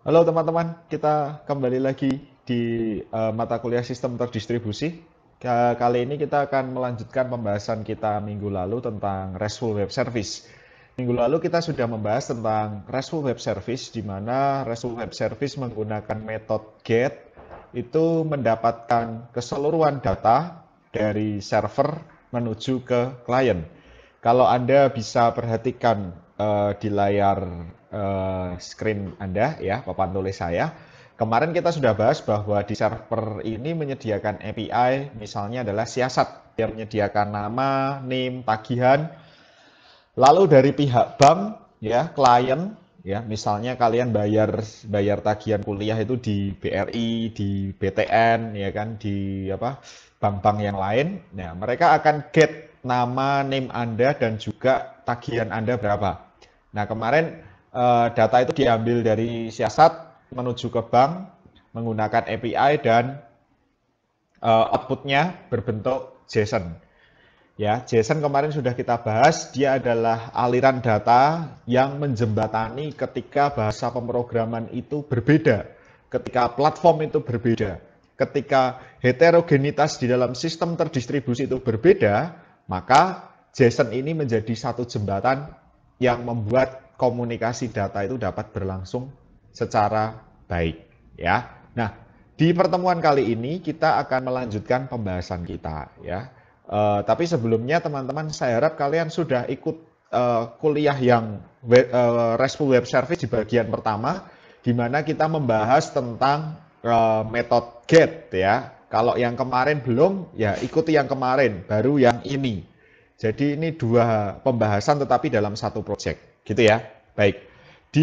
Halo teman-teman, kita kembali lagi di uh, mata kuliah sistem terdistribusi. Kali ini kita akan melanjutkan pembahasan kita minggu lalu tentang RESTful Web Service. Minggu lalu kita sudah membahas tentang RESTful Web Service, di mana RESTful Web Service menggunakan metode GET itu mendapatkan keseluruhan data dari server menuju ke klien. Kalau Anda bisa perhatikan uh, di layar Eh, screen Anda ya, papan tulis saya. Kemarin kita sudah bahas bahwa di server ini menyediakan API, misalnya adalah siasat, yang menyediakan nama, name, tagihan. Lalu dari pihak bank, ya klien, ya misalnya kalian bayar bayar tagihan kuliah itu di BRI, di BTN, ya kan di apa bank-bank yang lain. Nah, mereka akan get nama, name Anda dan juga tagihan Anda berapa. Nah, kemarin Eh, data itu diambil dari siasat menuju ke bank menggunakan API dan uh, outputnya berbentuk JSON. Ya, JSON kemarin sudah kita bahas, dia adalah aliran data yang menjembatani ketika bahasa pemrograman itu berbeda, ketika platform itu berbeda, ketika heterogenitas di dalam sistem terdistribusi itu berbeda, maka JSON ini menjadi satu jembatan yang membuat komunikasi data itu dapat berlangsung secara baik ya. Nah, di pertemuan kali ini kita akan melanjutkan pembahasan kita ya. Uh, tapi sebelumnya teman-teman saya harap kalian sudah ikut uh, kuliah yang web, uh, eh, RESTful Web Service di bagian pertama di mana kita membahas tentang uh, metode get ya. Kalau yang kemarin belum ya ikuti yang kemarin, baru yang ini. Jadi ini dua pembahasan tetapi dalam satu project. Gitu ya. Baik. Di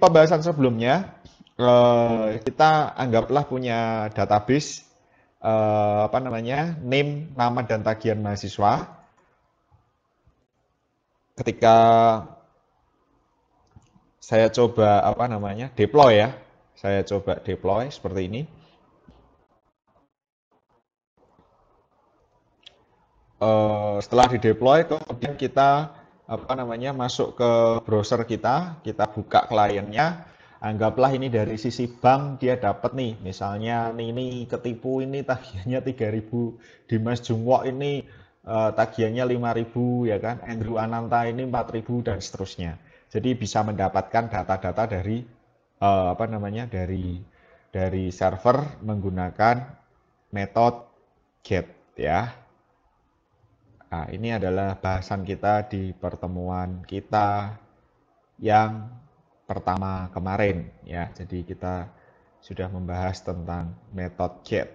pembahasan sebelumnya eh, kita anggaplah punya database eh, apa namanya? name, nama dan tagihan mahasiswa. Ketika saya coba apa namanya? deploy ya. Saya coba deploy seperti ini. Uh, setelah dideploy kemudian kita apa namanya masuk ke browser kita, kita buka kliennya. Anggaplah ini dari sisi bank dia dapat nih, misalnya nih, ini ketipu ini tagihannya 3000, Dimas Jungwok ini eh, tagihannya 5000 ya kan, Andrew Ananta ini 4000 dan seterusnya. Jadi bisa mendapatkan data-data dari eh, apa namanya dari dari server menggunakan metode get ya. Nah, ini adalah bahasan kita di pertemuan kita yang pertama kemarin ya. Jadi kita sudah membahas tentang metode chat.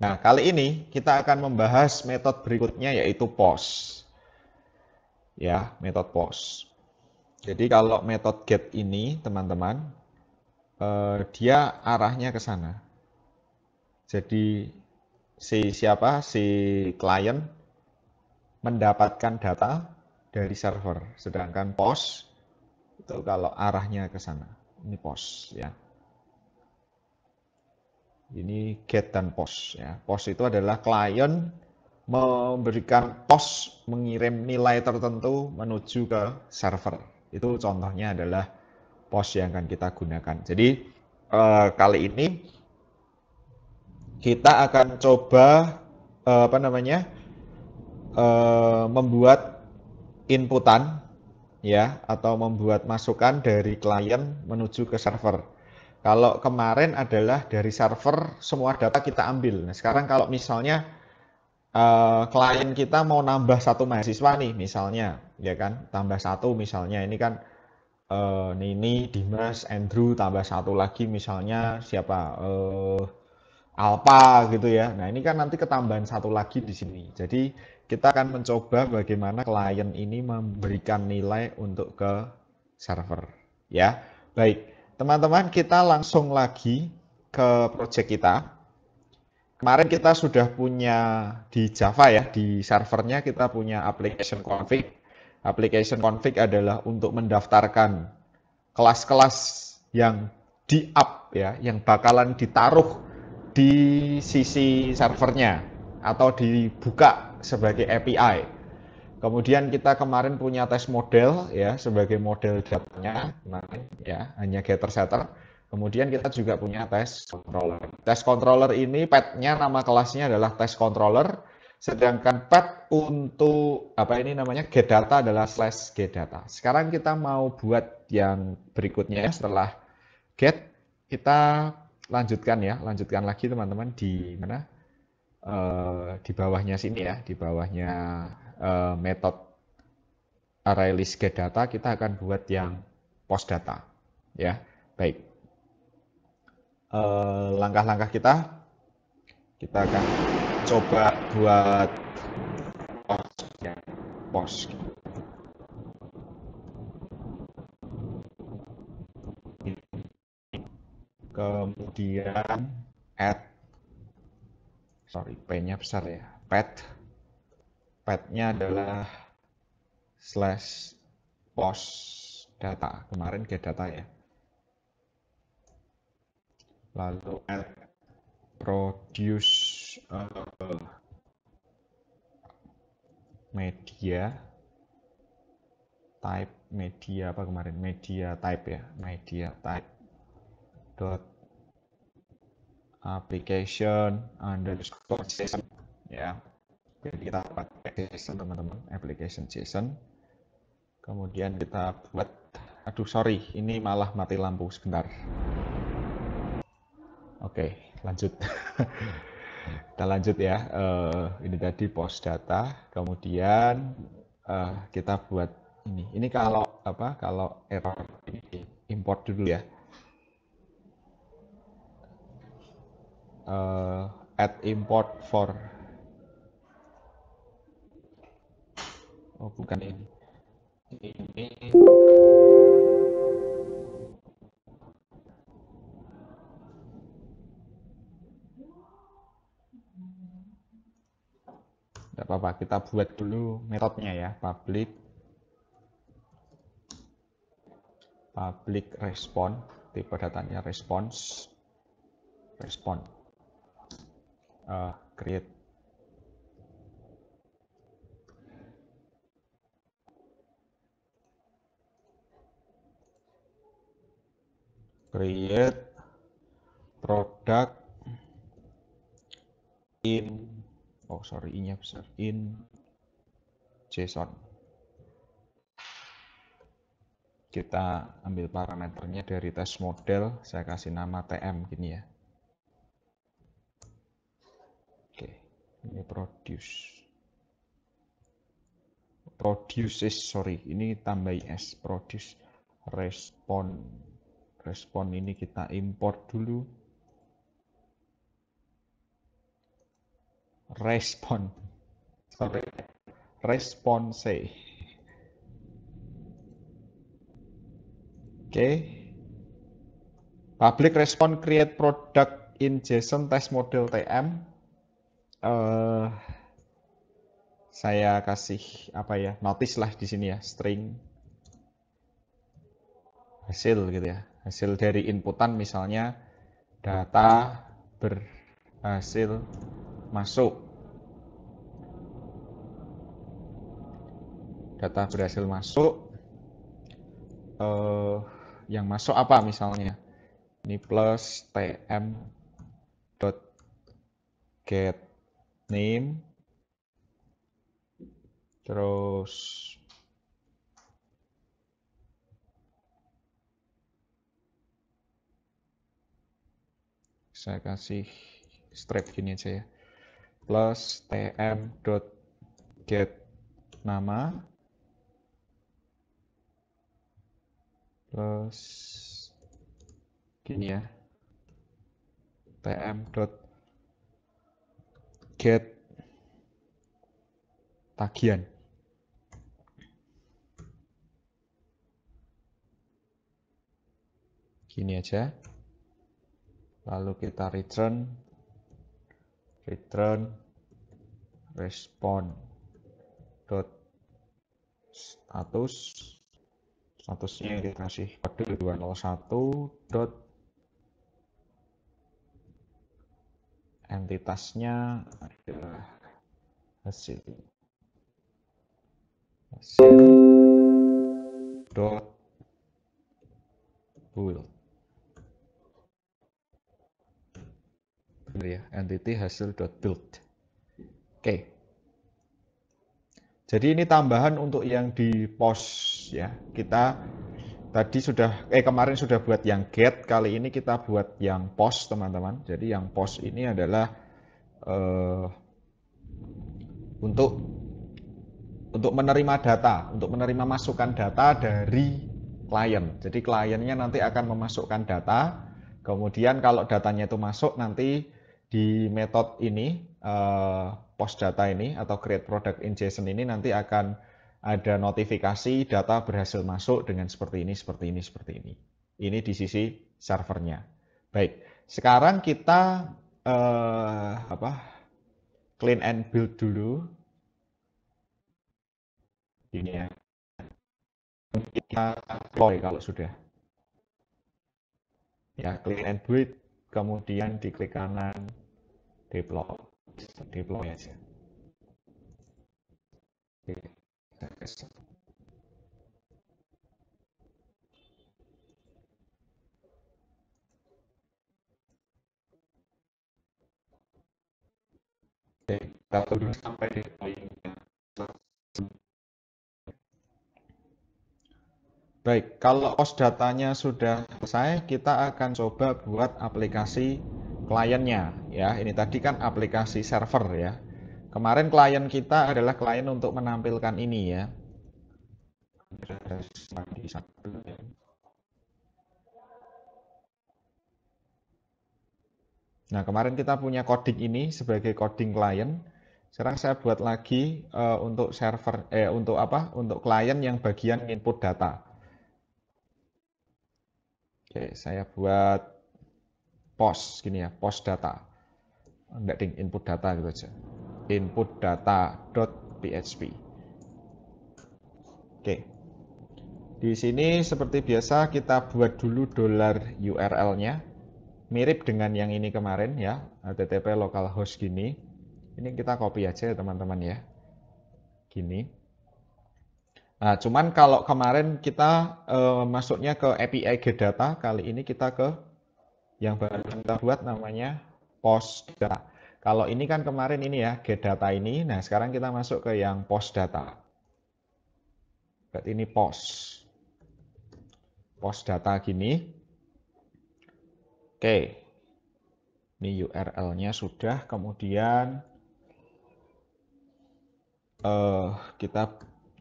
Nah, kali ini kita akan membahas metode berikutnya yaitu POS. Ya, metode POS. Jadi kalau metode get ini, teman-teman, eh, dia arahnya ke sana jadi si siapa si klien mendapatkan data dari server, sedangkan POS itu kalau arahnya ke sana. Ini POS ya. Ini get dan POS ya. POS itu adalah klien memberikan POS mengirim nilai tertentu menuju ke server. Itu contohnya adalah POS yang akan kita gunakan. Jadi eh, kali ini kita akan coba uh, apa namanya uh, membuat inputan ya atau membuat masukan dari klien menuju ke server. Kalau kemarin adalah dari server semua data kita ambil. Nah, sekarang kalau misalnya uh, klien kita mau nambah satu mahasiswa nih misalnya, ya kan, tambah satu misalnya ini kan uh, Nini, Dimas, Andrew tambah satu lagi misalnya siapa? Uh, alpha gitu ya. Nah, ini kan nanti ketambahan satu lagi di sini. Jadi, kita akan mencoba bagaimana klien ini memberikan nilai untuk ke server, ya. Baik, teman-teman, kita langsung lagi ke project kita. Kemarin kita sudah punya di Java ya, di servernya kita punya application config. Application config adalah untuk mendaftarkan kelas-kelas yang di-up ya, yang bakalan ditaruh di sisi servernya atau dibuka sebagai API. Kemudian kita kemarin punya tes model ya sebagai model datanya kemarin ya hanya getter setter. Kemudian kita juga punya tes controller. Tes controller ini petnya nama kelasnya adalah tes controller. Sedangkan pet untuk apa ini namanya get data adalah slash get data. Sekarang kita mau buat yang berikutnya ya, setelah get kita lanjutkan ya, lanjutkan lagi teman-teman di mana? Uh, di bawahnya sini ya, di bawahnya uh, metode array list get data kita akan buat yang post data ya. Baik. Eh, langkah-langkah kita kita akan coba buat post ya, post. kemudian add sorry p-nya besar ya pet petnya adalah slash post data kemarin get data ya lalu add produce uh, media type media apa kemarin media type ya media type dot application underscore JSON ya. Jadi kita pakai JSON teman-teman, application JSON. Kemudian kita buat, aduh sorry, ini malah mati lampu sebentar. Oke, lanjut. kita lanjut ya. Uh, ini tadi post data, kemudian uh, kita buat ini. Ini kalau apa? Kalau error import dulu ya. uh, eh, add import for oh bukan ini ini tidak apa-apa kita buat dulu metodenya ya public public response tipe datanya response response uh, create create product in oh sorry ini nya besar in JSON kita ambil parameternya dari test model saya kasih nama TM gini ya ini produce produces sorry ini tambah s produce respon respon ini kita import dulu respon sorry c oke okay. public respon create product in JSON test model TM uh, saya kasih apa ya notice lah di sini ya string hasil gitu ya hasil dari inputan misalnya data berhasil masuk data berhasil masuk eh, yang masuk apa misalnya ini plus tm dot get name terus saya kasih strip gini aja ya plus tm dot get nama plus gini ya tm dot get tagihan. Gini aja. Lalu kita return return respon dot status statusnya kita kasih kode 201 dot entitasnya adalah hasil hasil dot bool ya entity hasil dot build oke okay. jadi ini tambahan untuk yang di pos ya kita Tadi sudah, eh kemarin sudah buat yang get, kali ini kita buat yang post teman-teman. Jadi yang post ini adalah uh, untuk untuk menerima data, untuk menerima masukan data dari klien. Jadi kliennya nanti akan memasukkan data, kemudian kalau datanya itu masuk nanti di metode ini, uh, eh, post data ini atau create product injection ini nanti akan ada notifikasi data berhasil masuk dengan seperti ini, seperti ini, seperti ini. Ini di sisi servernya. Baik, sekarang kita uh, apa? Clean and build dulu. Ini ya. Kita deploy kalau sudah. Ya, clean and build, kemudian diklik kanan deploy. Deploy aja. Oke. Oke, kita sampai di poinnya. Baik, kalau OS datanya sudah selesai, kita akan coba buat aplikasi kliennya ya. Ini tadi kan aplikasi server ya. Kemarin klien kita adalah klien untuk menampilkan ini ya. Nah, kemarin kita punya coding ini sebagai coding klien. Sekarang saya buat lagi uh, untuk server eh untuk apa? Untuk klien yang bagian input data. Oke, saya buat post gini ya, post data. Enggak ding input data gitu aja input php. Oke. Di sini seperti biasa kita buat dulu dolar URL-nya. Mirip dengan yang ini kemarin ya, http localhost gini. Ini kita copy aja ya teman-teman ya. Gini. Nah, cuman kalau kemarin kita eh, masuknya ke API data, kali ini kita ke yang baru kita buat namanya post data. Kalau ini kan kemarin ini ya, get data ini. Nah, sekarang kita masuk ke yang post data. Berarti ini post. Post data gini. Oke. Ini URL-nya sudah. Kemudian eh, kita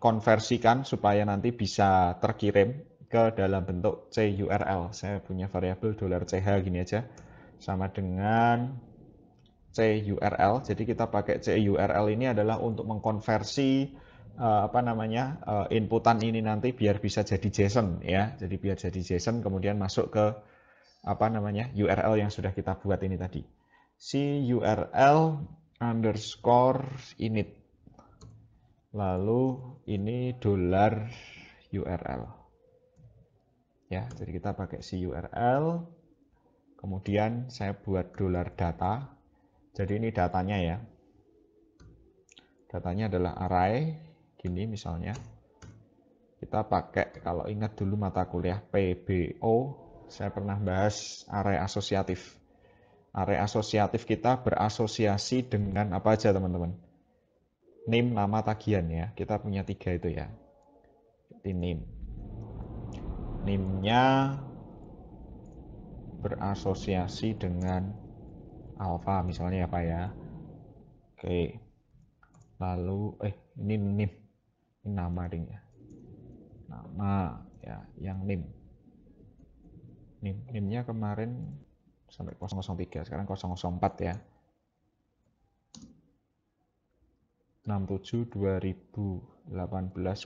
konversikan supaya nanti bisa terkirim ke dalam bentuk CURL. Saya punya variabel $ch gini aja. Sama dengan CURL. Jadi kita pakai CURL ini adalah untuk mengkonversi uh, apa namanya uh, inputan ini nanti biar bisa jadi JSON ya. Jadi biar jadi JSON kemudian masuk ke apa namanya URL yang sudah kita buat ini tadi. CURL underscore init. Lalu ini dolar URL. Ya, jadi kita pakai CURL. Kemudian saya buat dolar data jadi ini datanya ya. Datanya adalah array gini misalnya. Kita pakai kalau ingat dulu mata kuliah PBO saya pernah bahas array asosiatif. Array asosiatif kita berasosiasi dengan apa aja teman-teman. Name, nama, tagihan ya. Kita punya tiga itu ya. Jadi name. Name-nya berasosiasi dengan Alpha misalnya ya Pak ya. Oke. Lalu eh ini nim. Ini nama ringnya. Nama ya yang nim. Nim nimnya kemarin sampai 003 sekarang 004 ya. 67 2018 004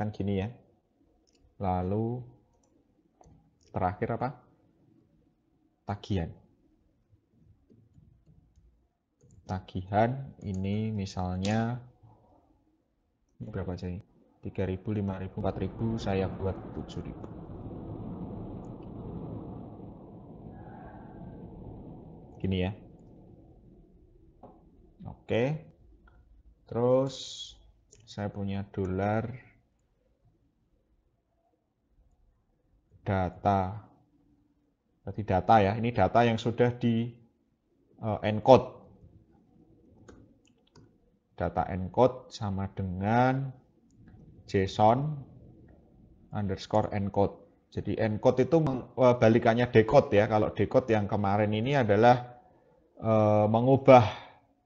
kan gini ya. Lalu terakhir apa? Tagihan tagihan ini misalnya ini berapa jadi 3000 5000 4000 saya buat 7000 gini ya oke terus saya punya dolar data berarti data ya ini data yang sudah di uh, encode data encode sama dengan JSON underscore encode. Jadi encode itu eh, balikannya decode ya. Kalau decode yang kemarin ini adalah eh, mengubah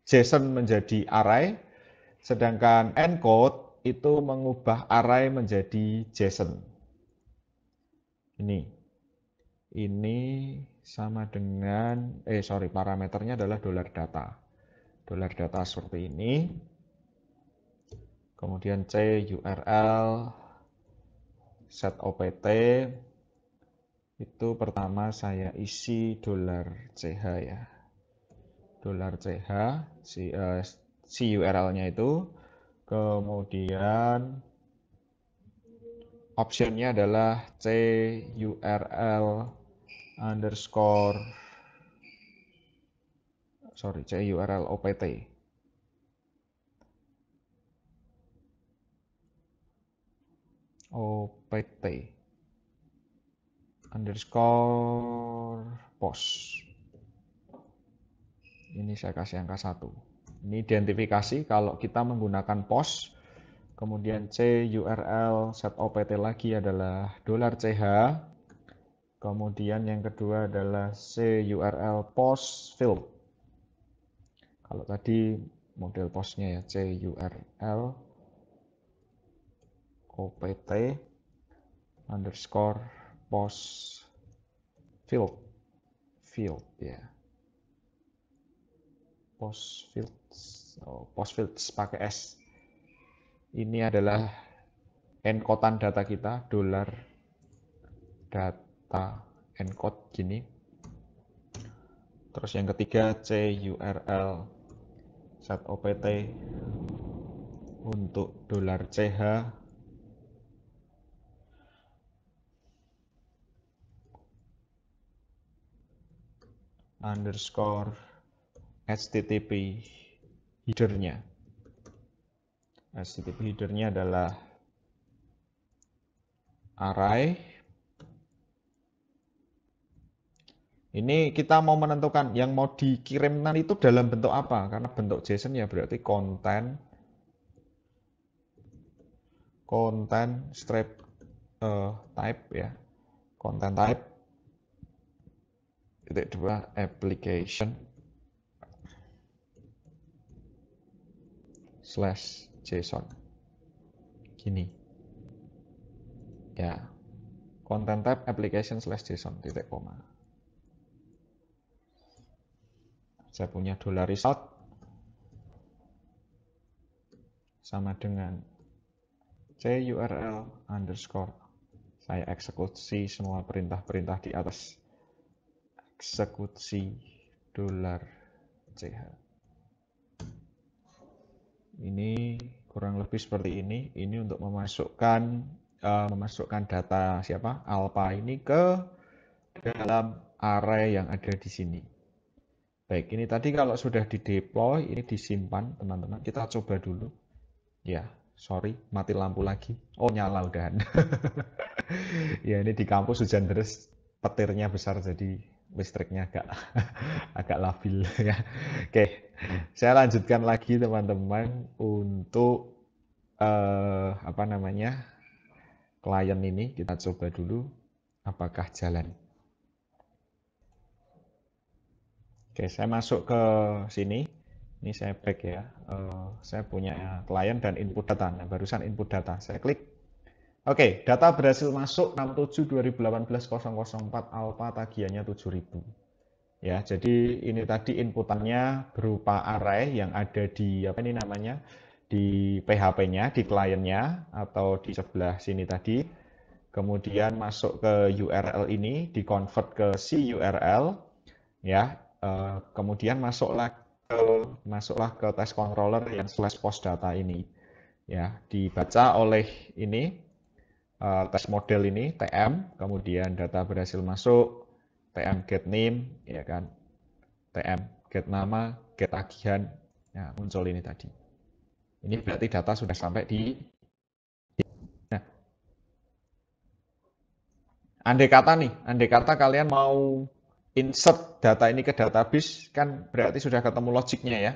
JSON menjadi array, sedangkan encode itu mengubah array menjadi JSON. Ini, ini sama dengan eh sorry parameternya adalah dolar data dolar data seperti ini. Kemudian C URL set OPT itu pertama saya isi dolar CH ya. Dolar CH si, uh, eh, URL-nya itu kemudian optionnya adalah C URL underscore sorry c CURL OPT OPT underscore pos ini saya kasih angka satu ini identifikasi kalau kita menggunakan pos kemudian C URL set OPT lagi adalah dolar CH kemudian yang kedua adalah C URL post field kalau tadi model posnya ya curl opt underscore post field field ya yeah. post fields oh, post fields pakai s ini adalah encodean data kita dolar data encode gini terus yang ketiga curl saat OPT untuk dolar CH underscore http headernya http headernya adalah array Ini kita mau menentukan yang mau dikirimkan itu dalam bentuk apa? Karena bentuk JSON ya berarti konten konten strip uh, type ya. Konten type titik dua application slash JSON. Gini. Ya. Konten type application slash JSON titik koma. saya punya dollar result sama dengan c url underscore saya eksekusi semua perintah-perintah di atas eksekusi dolar ch ini kurang lebih seperti ini ini untuk memasukkan uh, memasukkan data siapa alpha ini ke dalam array yang ada di sini Baik, ini tadi kalau sudah di deploy, ini disimpan teman-teman. Kita coba dulu. Ya, sorry, mati lampu lagi. Oh, nyala udah. ya, ini di kampus hujan deras, petirnya besar jadi listriknya agak agak labil ya. Oke, saya lanjutkan lagi teman-teman untuk eh, apa namanya klien ini kita coba dulu apakah jalan. Oke, saya masuk ke sini. Ini saya back ya. Eh, saya punya klien dan input data. Nah, barusan input data. Saya klik. Oke, data berhasil masuk 67 2018 004 alpha tagihannya 7000 ya jadi ini tadi inputannya berupa array yang ada di apa ini namanya di PHP-nya di kliennya atau di sebelah sini tadi kemudian masuk ke URL ini di convert ke CURL ya Eh, kemudian masuklah ke masuklah ke test controller yang slash post data ini ya dibaca oleh ini uh, tes model ini TM kemudian data berhasil masuk TM get name ya kan TM get nama get agihan ya, nah, muncul ini tadi ini berarti data sudah sampai di nah andai kata nih andai kata kalian mau insert data ini ke database kan berarti sudah ketemu logiknya ya.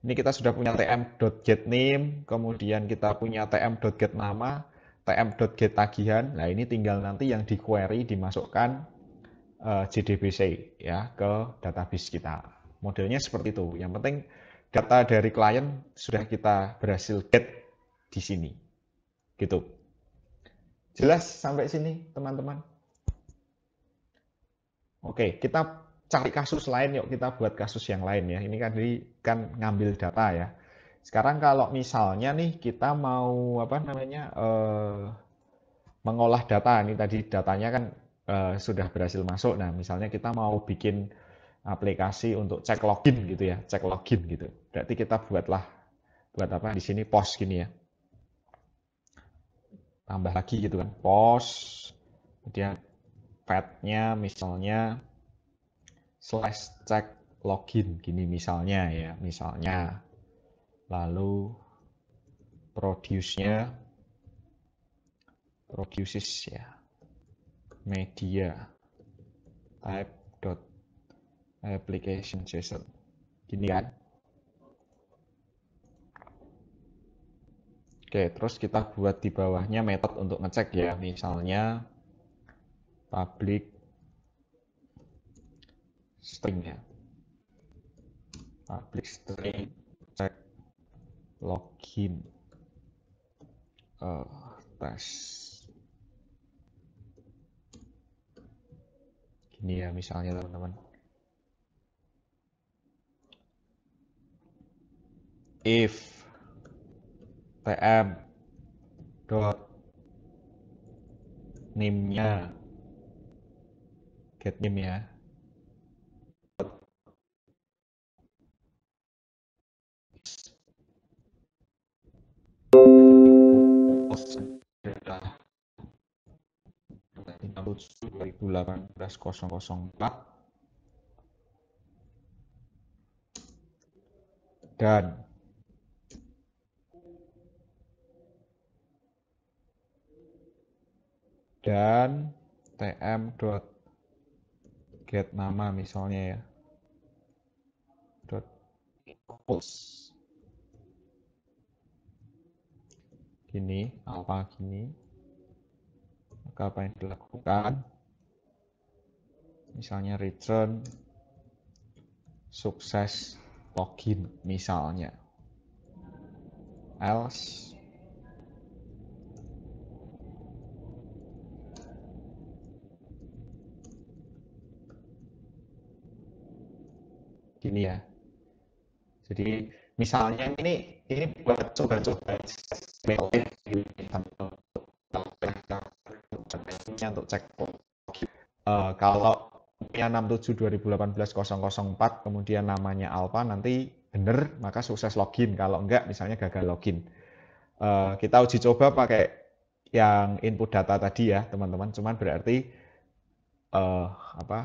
Ini kita sudah punya tm.getName, kemudian kita punya tm.getNama, tm.getTagihan. Nah, ini tinggal nanti yang di query dimasukkan uh, eh, JDBC ya ke database kita. Modelnya seperti itu. Yang penting data dari klien sudah kita berhasil get di sini. Gitu. Jelas sampai sini, teman-teman? Oke, kita cari kasus lain yuk kita buat kasus yang lain ya. Ini kan tadi kan ngambil data ya. Sekarang kalau misalnya nih kita mau apa namanya eh, mengolah data ini tadi datanya kan eh, sudah berhasil masuk. Nah misalnya kita mau bikin aplikasi untuk cek login gitu ya, cek login gitu. Berarti kita buatlah buat apa di sini pos gini ya. Tambah lagi gitu kan, pos kemudian padnya misalnya slash check login gini misalnya ya misalnya lalu produce-nya produces ya media type dot application session, gini kan oke terus kita buat di bawahnya method untuk ngecek ya misalnya public string ya public string check login uh, eh, test gini ya misalnya teman-teman if tm dot name-nya get name ya. dan dan tm dot get nama misalnya ya dot equals gini apa gini maka apa yang dilakukan misalnya return sukses login misalnya else gini ya. Jadi misalnya ini ini buat coba-coba untuk cek uh, kalau punya 67 2018 004 kemudian namanya Alpha nanti benar maka sukses login kalau enggak misalnya gagal login uh, kita uji coba pakai yang input data tadi ya teman-teman cuman berarti uh, apa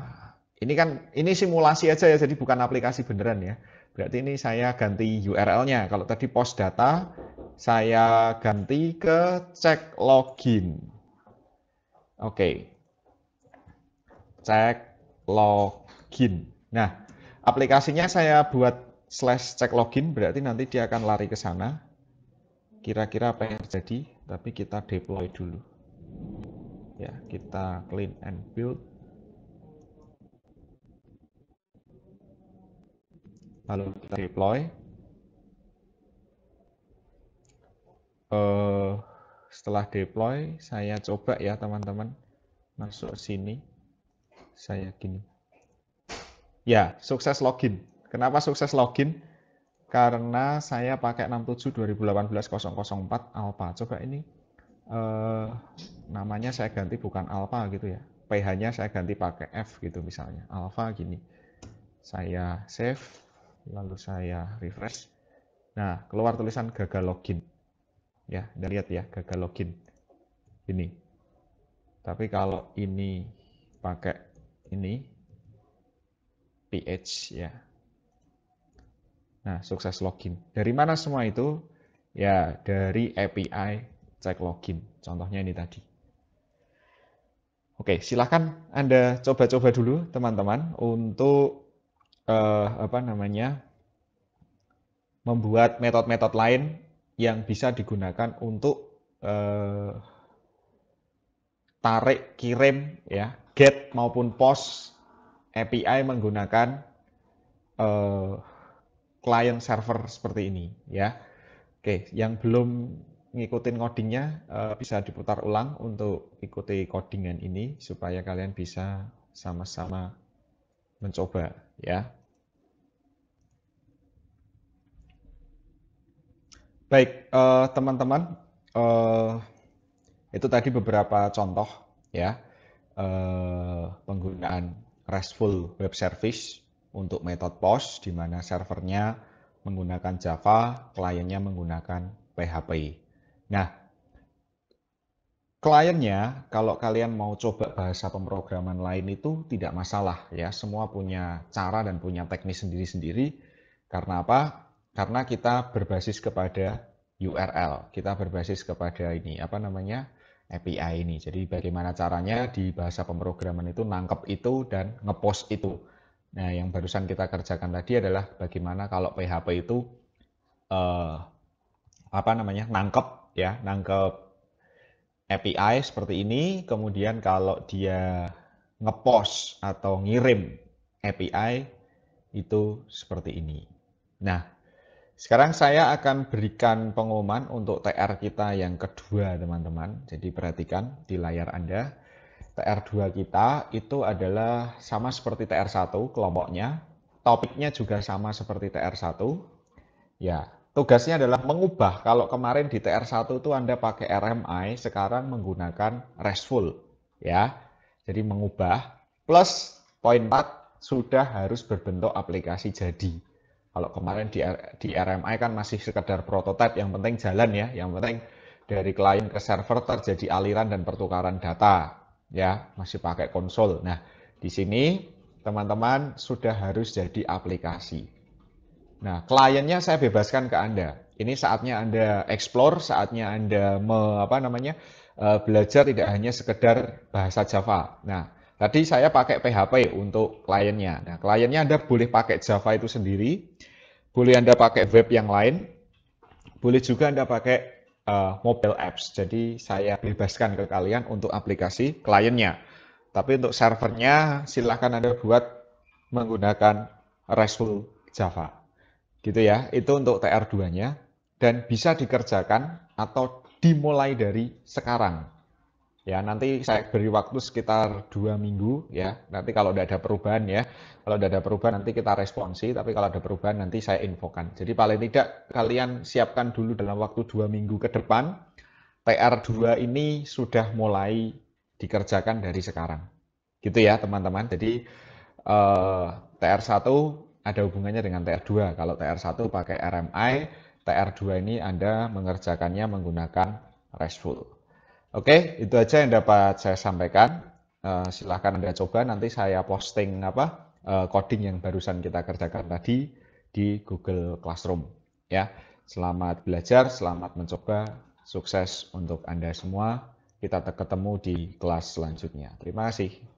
ini kan ini simulasi aja ya, jadi bukan aplikasi beneran ya. Berarti ini saya ganti URL-nya. Kalau tadi post data, saya ganti ke cek login. Oke. Okay. Cek login. Nah, aplikasinya saya buat slash cek login, berarti nanti dia akan lari ke sana. Kira-kira apa yang terjadi, tapi kita deploy dulu. Ya, kita clean and build. lalu kita deploy uh, setelah deploy saya coba ya teman-teman masuk sini saya gini ya sukses login kenapa sukses login karena saya pakai 67 2018 004 alpha coba ini uh, namanya saya ganti bukan alpha gitu ya PH nya saya ganti pakai F gitu misalnya alpha gini saya save lalu saya refresh nah keluar tulisan gagal login ya kita lihat ya gagal login ini tapi kalau ini pakai ini ph ya nah sukses login dari mana semua itu ya dari API cek login contohnya ini tadi Oke, silahkan Anda coba-coba dulu teman-teman untuk uh, apa namanya membuat metode-metode lain yang bisa digunakan untuk uh, tarik kirim ya get maupun post API menggunakan uh, client server seperti ini ya oke yang belum ngikutin codingnya uh, bisa diputar ulang untuk ikuti codingan ini supaya kalian bisa sama-sama mencoba ya. Baik, eh, teman-teman, uh, uh, itu tadi beberapa contoh ya uh, penggunaan RESTful Web Service untuk metode POST di mana servernya menggunakan Java, kliennya menggunakan PHP. Nah, kliennya kalau kalian mau coba bahasa pemrograman lain itu tidak masalah ya semua punya cara dan punya teknis sendiri-sendiri karena apa karena kita berbasis kepada URL kita berbasis kepada ini apa namanya API ini jadi bagaimana caranya di bahasa pemrograman itu nangkep itu dan ngepost itu nah yang barusan kita kerjakan tadi adalah bagaimana kalau PHP itu eh, apa namanya nangkep ya nangkep API seperti ini, kemudian kalau dia ngepost atau ngirim API itu seperti ini. Nah, sekarang saya akan berikan pengumuman untuk TR kita yang kedua, teman-teman. Jadi perhatikan di layar Anda. TR2 kita itu adalah sama seperti TR1 kelompoknya. Topiknya juga sama seperti TR1. Ya, tugasnya adalah mengubah kalau kemarin di TR1 itu Anda pakai RMI, sekarang menggunakan RESTful ya. Jadi mengubah plus poin 4 sudah harus berbentuk aplikasi jadi. Kalau kemarin di, di RMI kan masih sekedar prototipe, yang penting jalan ya, yang penting dari klien ke server terjadi aliran dan pertukaran data ya, masih pakai konsol. Nah, di sini teman-teman sudah harus jadi aplikasi. Nah, kliennya saya bebaskan ke Anda. Ini saatnya Anda explore, saatnya Anda me, apa namanya? E, belajar tidak hanya sekedar bahasa Java. Nah, tadi saya pakai PHP untuk kliennya. Nah, kliennya Anda boleh pakai Java itu sendiri, boleh Anda pakai web yang lain, boleh juga Anda pakai uh, mobile apps. Jadi saya bebaskan ke kalian untuk aplikasi kliennya. Tapi untuk servernya silahkan Anda buat menggunakan RESTful Java. Gitu ya, itu untuk TR2-nya dan bisa dikerjakan atau dimulai dari sekarang. Ya, nanti saya beri waktu sekitar dua minggu ya. Nanti kalau tidak ada perubahan ya, kalau tidak ada perubahan nanti kita responsi, tapi kalau ada perubahan nanti saya infokan. Jadi paling tidak kalian siapkan dulu dalam waktu dua minggu ke depan, TR2 ini sudah mulai dikerjakan dari sekarang. Gitu ya teman-teman. Jadi eh, TR1 ada hubungannya dengan TR2. Kalau TR1 pakai RMI, TR2 ini Anda mengerjakannya menggunakan RESTful. Oke, itu aja yang dapat saya sampaikan. Eh, silahkan Anda coba, nanti saya posting apa eh, coding yang barusan kita kerjakan tadi di Google Classroom. Ya, Selamat belajar, selamat mencoba, sukses untuk Anda semua. Kita ketemu di kelas selanjutnya. Terima kasih.